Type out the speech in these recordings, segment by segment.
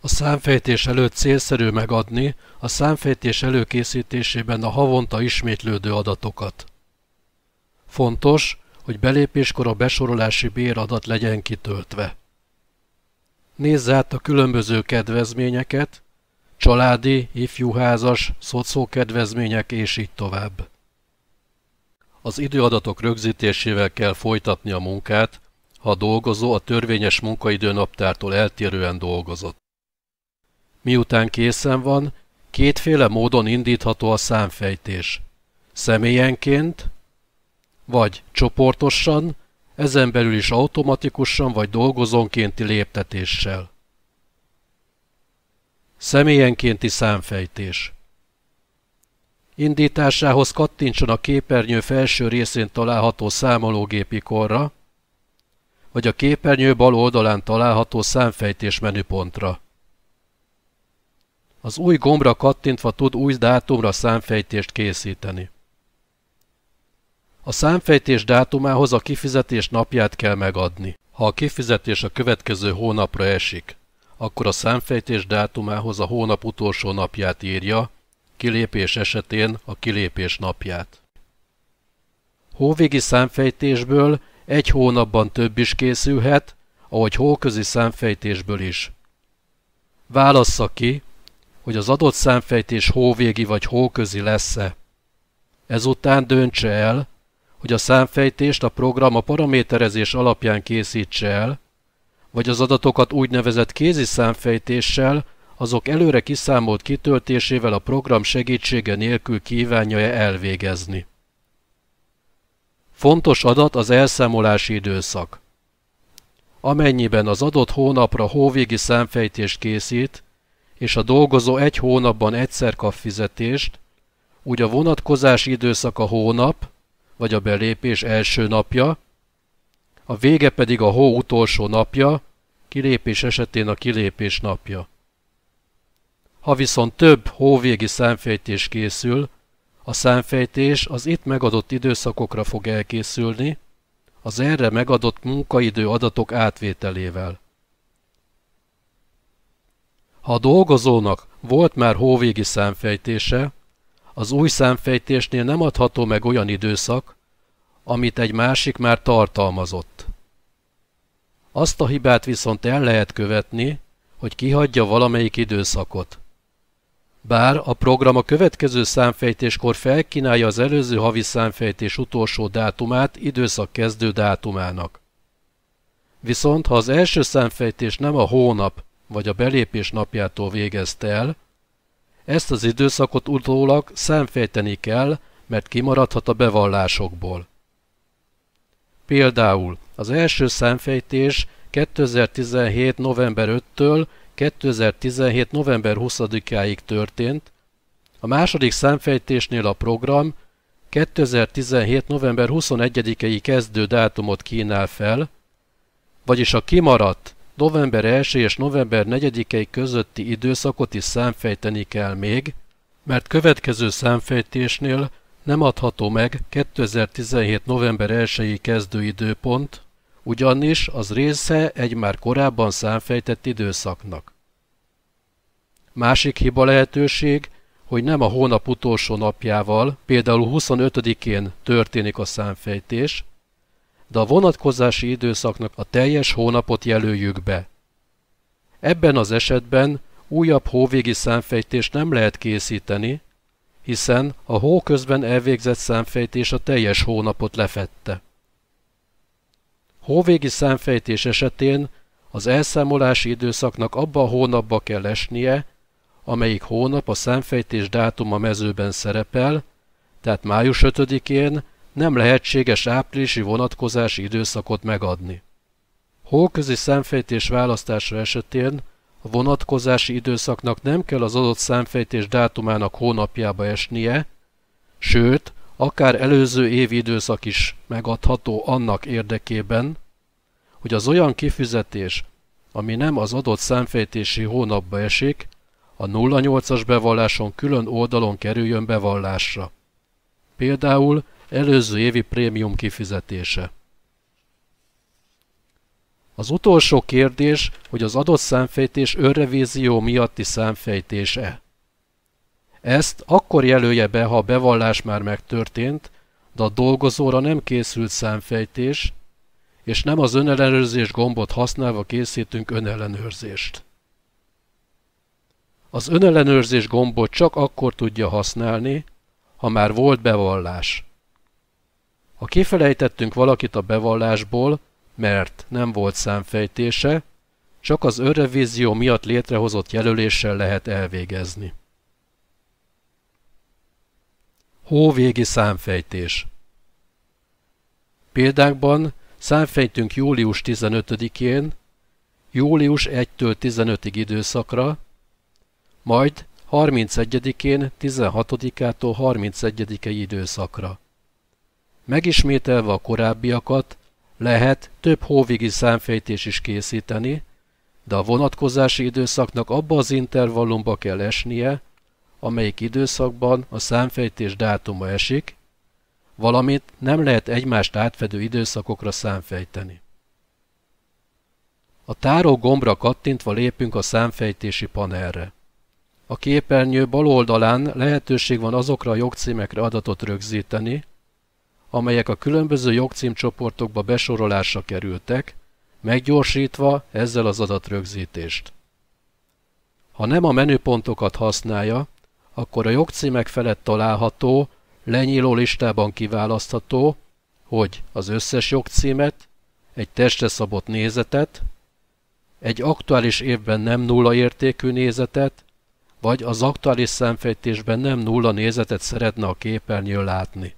A számfejtés előtt célszerű megadni a számfejtés előkészítésében a havonta ismétlődő adatokat. Fontos, hogy belépéskor a besorolási béradat legyen kitöltve. Nézz át a különböző kedvezményeket, családi, ifjúházas, kedvezmények és így tovább. Az időadatok rögzítésével kell folytatni a munkát, ha a dolgozó a törvényes munkaidőnaptártól eltérően dolgozott. Miután készen van, kétféle módon indítható a számfejtés. Személyenként, vagy csoportosan, ezen belül is automatikusan vagy dolgozónkénti léptetéssel. Személyenkénti számfejtés Indításához kattintson a képernyő felső részén található számológép ikonra, vagy a képernyő bal oldalán található számfejtés menüpontra. Az új gombra kattintva tud új dátumra számfejtést készíteni. A számfejtés dátumához a kifizetés napját kell megadni. Ha a kifizetés a következő hónapra esik, akkor a számfejtés dátumához a hónap utolsó napját írja, kilépés esetén a kilépés napját. Hóvégi számfejtésből egy hónapban több is készülhet, ahogy hóközi számfejtésből is. Válassza ki, hogy az adott számfejtés hóvégi vagy hóközi lesz-e. Ezután döntse el, hogy a számfejtést a program a paraméterezés alapján készítse el, vagy az adatokat úgynevezett kézi számfejtéssel, azok előre kiszámolt kitöltésével a program segítsége nélkül kívánja-e elvégezni. Fontos adat az elszámolási időszak. Amennyiben az adott hónapra hóvégi számfejtést készít, és a dolgozó egy hónapban egyszer kap fizetést, úgy a vonatkozás időszak a hónap, vagy a belépés első napja, a vége pedig a hó utolsó napja, kilépés esetén a kilépés napja. Ha viszont több hóvégi számfejtés készül, a számfejtés az itt megadott időszakokra fog elkészülni, az erre megadott munkaidő adatok átvételével. Ha a dolgozónak volt már hóvégi számfejtése, az új számfejtésnél nem adható meg olyan időszak, amit egy másik már tartalmazott. Azt a hibát viszont el lehet követni, hogy kihagyja valamelyik időszakot. Bár a program a következő számfejtéskor felkínálja az előző havi számfejtés utolsó dátumát időszak kezdő dátumának. Viszont ha az első számfejtés nem a hónap, vagy a belépés napjától végezte el, ezt az időszakot utólag szemfejteni kell, mert kimaradhat a bevallásokból. Például az első szemfejtés 2017. november 5-től 2017. november 20-áig történt, a második szemfejtésnél a program 2017. november 21-i kezdő dátumot kínál fel, vagyis a kimaradt november 1 és november 4 közötti időszakot is számfejteni kell még, mert következő számfejtésnél nem adható meg 2017. november 1-i kezdőidőpont, ugyanis az része egy már korábban számfejtett időszaknak. Másik hiba lehetőség, hogy nem a hónap utolsó napjával, például 25-én történik a számfejtés, de a vonatkozási időszaknak a teljes hónapot jelöljük be. Ebben az esetben újabb hóvégi számfejtést nem lehet készíteni, hiszen a hó közben elvégzett számfejtés a teljes hónapot lefette. Hóvégi számfejtés esetén az elszámolási időszaknak abba a hónapba kell esnie, amelyik hónap a számfejtés dátuma mezőben szerepel, tehát május 5-én nem lehetséges áprilisi vonatkozási időszakot megadni. Hóközi számfejtés választása esetén a vonatkozási időszaknak nem kell az adott számfejtés dátumának hónapjába esnie, sőt, akár előző évi időszak is megadható annak érdekében, hogy az olyan kifizetés, ami nem az adott számfejtési hónapba esik, a 08-as bevalláson külön oldalon kerüljön bevallásra. Például Előző évi prémium kifizetése. Az utolsó kérdés, hogy az adott számfejtés önrevízió miatti számfejtése. e Ezt akkor jelölje be, ha a bevallás már megtörtént, de a dolgozóra nem készült számfejtés, és nem az önellenőrzés gombot használva készítünk önellenőrzést. Az önellenőrzés gombot csak akkor tudja használni, ha már volt bevallás. Ha kifelejtettünk valakit a bevallásból, mert nem volt számfejtése, csak az önrevízió miatt létrehozott jelöléssel lehet elvégezni. Hóvégi számfejtés Példákban számfejtünk július 15-én, július 1-től 15-ig időszakra, majd 31-én, 16-ától 31-i időszakra. Megismételve a korábbiakat, lehet több hóvigi számfejtés is készíteni, de a vonatkozási időszaknak abba az intervallumba kell esnie, amelyik időszakban a számfejtés dátuma esik, valamint nem lehet egymást átfedő időszakokra számfejteni. A táró gombra kattintva lépünk a számfejtési panelre. A képernyő bal oldalán lehetőség van azokra a jogcímekre adatot rögzíteni, amelyek a különböző jogcímcsoportokba besorolásra kerültek, meggyorsítva ezzel az adatrögzítést. Ha nem a menüpontokat használja, akkor a jogcímek felett található, lenyíló listában kiválasztható, hogy az összes jogcímet, egy testre szabott nézetet, egy aktuális évben nem nulla értékű nézetet, vagy az aktuális szemfejtésben nem nulla nézetet szeretne a képernyőn látni.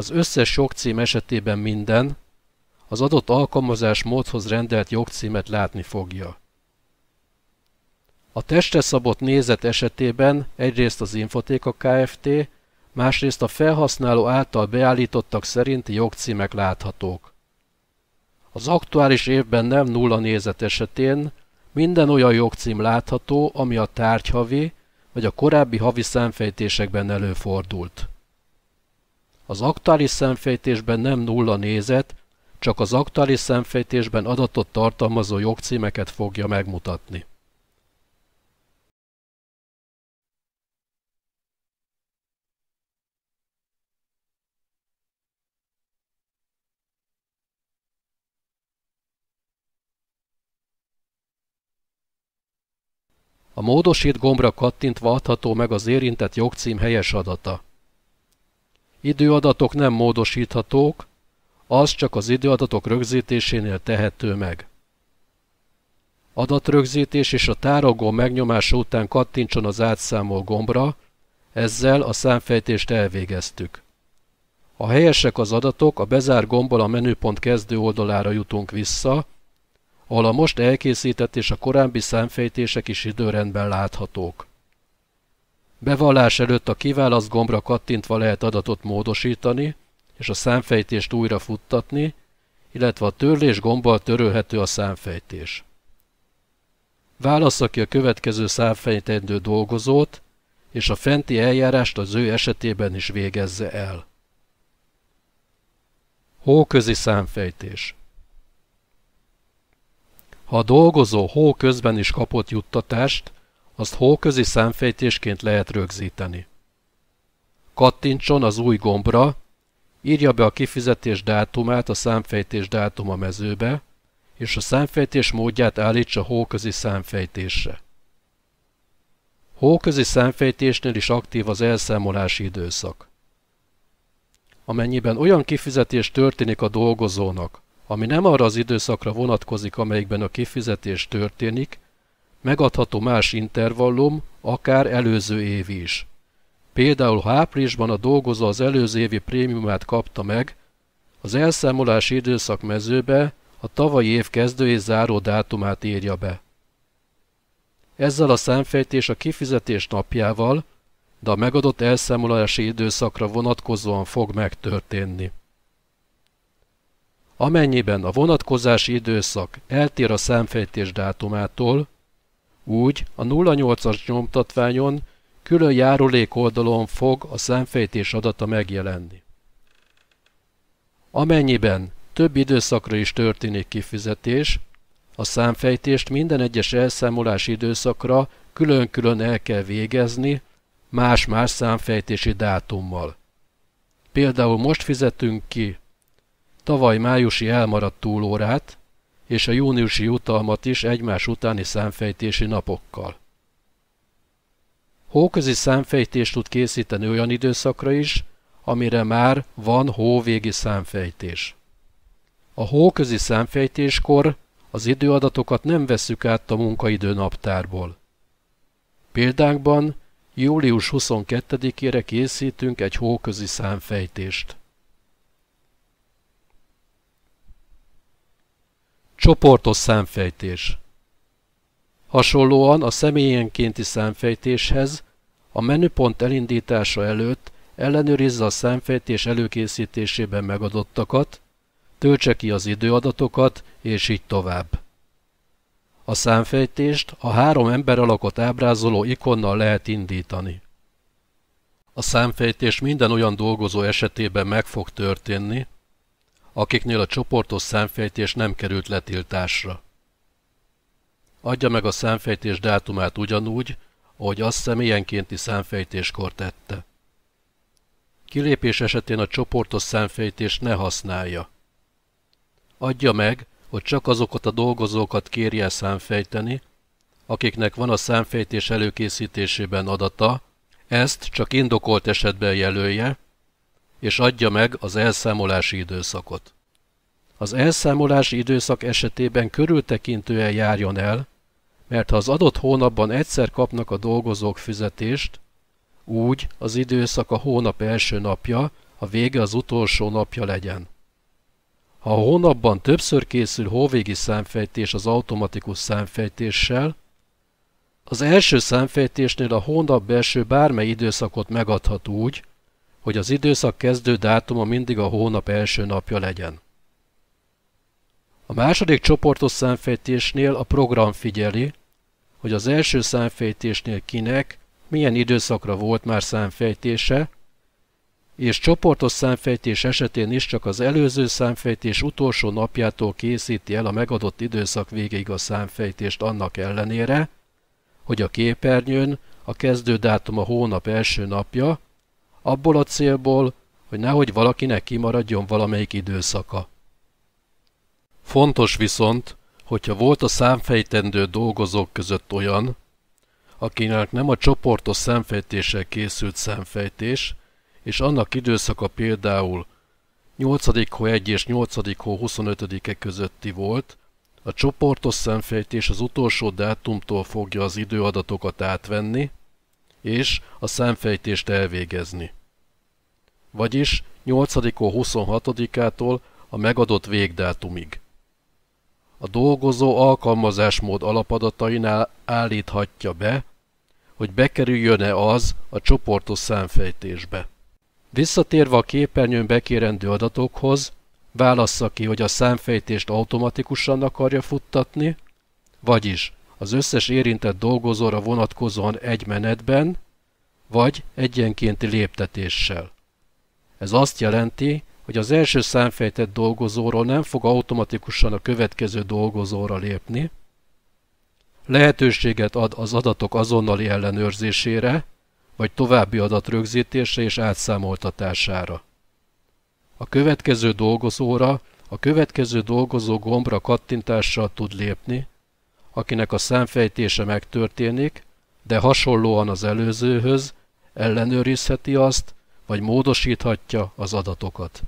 Az összes jogcím esetében minden az adott alkalmazás módhoz rendelt jogcímet látni fogja. A testre szabott nézet esetében egyrészt az Infotéka Kft., másrészt a felhasználó által beállítottak szerinti jogcímek láthatók. Az aktuális évben nem nulla nézet esetén minden olyan jogcím látható, ami a tárgyhavi vagy a korábbi havi számfejtésekben előfordult. Az aktuális szemfejtésben nem nulla nézet, csak az aktuális szemfejtésben adatot tartalmazó jogcímeket fogja megmutatni. A módosít gombra kattintva adható meg az érintett jogcím helyes adata. Időadatok nem módosíthatók, az csak az időadatok rögzítésénél tehető meg. Adatrögzítés és a tárogó megnyomása után kattintson az átszámol gombra, ezzel a számfejtést elvégeztük. Ha helyesek az adatok, a bezár gombbal a menüpont kezdő oldalára jutunk vissza, ahol a most elkészített és a korábbi számfejtések is időrendben láthatók. Bevallás előtt a kiválaszt gombra kattintva lehet adatot módosítani, és a számfejtést újra futtatni, illetve a törlés gombbal törölhető a számfejtés. Válassza ki a következő számfejtendő dolgozót, és a fenti eljárást az ő esetében is végezze el. Hóközi számfejtés Ha a dolgozó hó közben is kapott juttatást, azt hóközi szemfejtésként lehet rögzíteni. Kattintson az új gombra, írja be a kifizetés dátumát a számfejtés dátuma mezőbe, és a szemfejtés módját állítsa hóközi szemfejtésre. Hóközi szemfejtésnél is aktív az elszámolási időszak. Amennyiben olyan kifizetés történik a dolgozónak, ami nem arra az időszakra vonatkozik, amelyikben a kifizetés történik, Megadható más intervallum, akár előző év is. Például ha áprilisban a dolgozó az előző évi prémiumát kapta meg, az elszámolási időszak mezőbe a tavalyi év kezdő és záró dátumát írja be. Ezzel a számfejtés a kifizetés napjával, de a megadott elszámolási időszakra vonatkozóan fog megtörténni. Amennyiben a vonatkozási időszak eltér a számfejtés dátumától, úgy a 08-as nyomtatványon külön járulék oldalon fog a szemfejtés adata megjelenni. Amennyiben több időszakra is történik kifizetés, a számfejtést minden egyes elszámolási időszakra külön-külön el kell végezni más-más számfejtési dátummal. Például most fizetünk ki tavaly májusi elmaradt túlórát, és a júniusi jutalmat is egymás utáni számfejtési napokkal. Hóközi számfejtést tud készíteni olyan időszakra is, amire már van hóvégi számfejtés. A hóközi számfejtéskor az időadatokat nem vesszük át a munkaidő naptárból. Példánkban július 22-ére készítünk egy hóközi számfejtést. Csoportos számfejtés Hasonlóan a személyenkénti számfejtéshez a menüpont elindítása előtt ellenőrizze a számfejtés előkészítésében megadottakat, töltse ki az időadatokat, és így tovább. A számfejtést a három ember alakot ábrázoló ikonnal lehet indítani. A számfejtés minden olyan dolgozó esetében meg fog történni, akiknél a csoportos számfejtés nem került letiltásra. Adja meg a számfejtés dátumát ugyanúgy, ahogy azt személyenkénti számfejtéskor tette. Kilépés esetén a csoportos számfejtés ne használja. Adja meg, hogy csak azokat a dolgozókat kérje számfejteni, akiknek van a számfejtés előkészítésében adata, ezt csak indokolt esetben jelölje, és adja meg az elszámolási időszakot. Az elszámolási időszak esetében körültekintően járjon el, mert ha az adott hónapban egyszer kapnak a dolgozók fizetést, úgy az időszak a hónap első napja, a vége az utolsó napja legyen. Ha a hónapban többször készül hóvégi számfejtés az automatikus számfejtéssel, az első számfejtésnél a hónap belső bármely időszakot megadhat úgy, hogy az időszak kezdő dátuma mindig a hónap első napja legyen. A második csoportos számfejtésnél a program figyeli, hogy az első számfejtésnél kinek, milyen időszakra volt már számfejtése, és csoportos számfejtés esetén is csak az előző számfejtés utolsó napjától készíti el a megadott időszak végéig a számfejtést annak ellenére, hogy a képernyőn a kezdő dátum a hónap első napja, abból a célból, hogy nehogy valakinek kimaradjon valamelyik időszaka. Fontos viszont, hogyha volt a számfejtendő dolgozók között olyan, akinek nem a csoportos számfejtéssel készült számfejtés, és annak időszaka például 8. hó 1 és 8. hó 25-e közötti volt, a csoportos szemfejtés az utolsó dátumtól fogja az időadatokat átvenni, és a szemfejtést elvégezni. Vagyis 8-tól 26-ától a megadott végdátumig. A dolgozó alkalmazásmód alapadatainál állíthatja be, hogy bekerüljön-e az a csoportos számfejtésbe. Visszatérve a képernyőn bekérendő adatokhoz, válassza ki, hogy a számfejtést automatikusan akarja futtatni, vagyis az összes érintett dolgozóra vonatkozóan egy menetben, vagy egyenkénti léptetéssel. Ez azt jelenti, hogy az első számfejtett dolgozóról nem fog automatikusan a következő dolgozóra lépni, lehetőséget ad az adatok azonnali ellenőrzésére, vagy további adatrögzítésre és átszámoltatására. A következő dolgozóra a következő dolgozó gombra kattintással tud lépni, akinek a szemfejtése megtörténik, de hasonlóan az előzőhöz ellenőrizheti azt, vagy módosíthatja az adatokat.